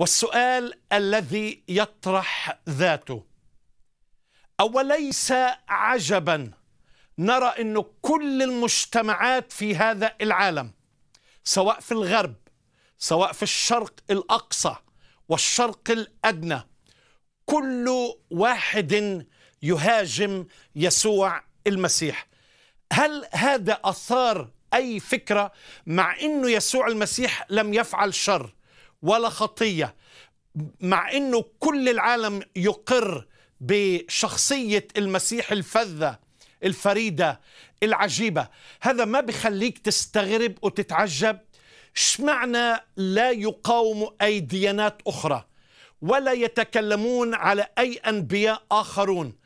والسؤال الذي يطرح ذاته اوليس عجبا نرى ان كل المجتمعات في هذا العالم سواء في الغرب سواء في الشرق الاقصى والشرق الادنى كل واحد يهاجم يسوع المسيح هل هذا اثار اي فكره مع انه يسوع المسيح لم يفعل شر ولا خطيه مع انه كل العالم يقر بشخصيه المسيح الفذه الفريده العجيبه هذا ما بخليك تستغرب وتتعجب شمعنا لا يقاوم اي ديانات اخرى ولا يتكلمون على اي انبياء اخرون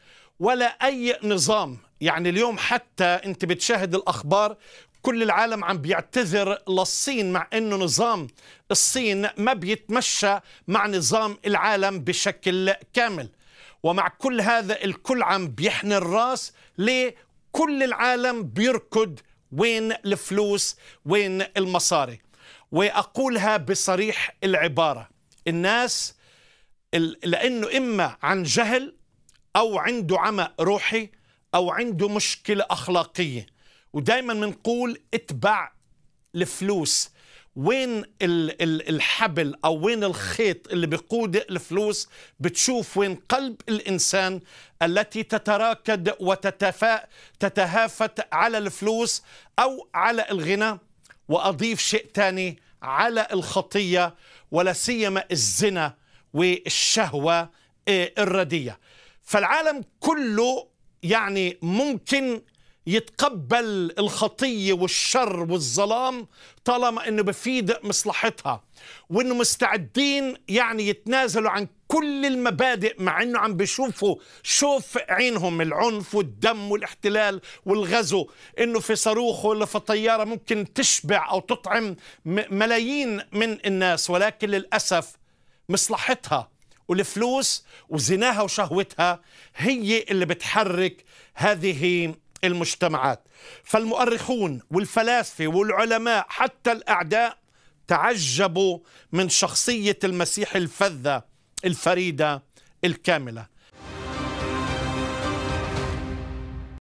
ولا اي نظام يعني اليوم حتى انت بتشاهد الاخبار كل العالم عم بيعتذر للصين مع انه نظام الصين ما بيتمشى مع نظام العالم بشكل كامل ومع كل هذا الكل عم بيحني الراس ليه كل العالم بيركض وين الفلوس وين المصاري واقولها بصريح العباره الناس لانه اما عن جهل او عنده عمى روحي او عنده مشكله اخلاقيه ودائما بنقول اتبع الفلوس وين الحبل او وين الخيط اللي بيقود الفلوس بتشوف وين قلب الانسان التي تتراكد وتتفاء تتهافت على الفلوس او على الغنى واضيف شيء ثاني على الخطيه ولا سيما الزنا والشهوه آه، الرديه فالعالم كله يعني ممكن يتقبل الخطية والشر والظلام طالما انه بفيد مصلحتها وانه مستعدين يعني يتنازلوا عن كل المبادئ مع انه عم بيشوفوا شوف عينهم العنف والدم والاحتلال والغزو انه في صاروخ ولا في طيارة ممكن تشبع او تطعم ملايين من الناس ولكن للأسف مصلحتها والفلوس وزناها وشهوتها هي اللي بتحرك هذه المجتمعات فالمؤرخون والفلاسفه والعلماء حتى الاعداء تعجبوا من شخصيه المسيح الفذه الفريده الكامله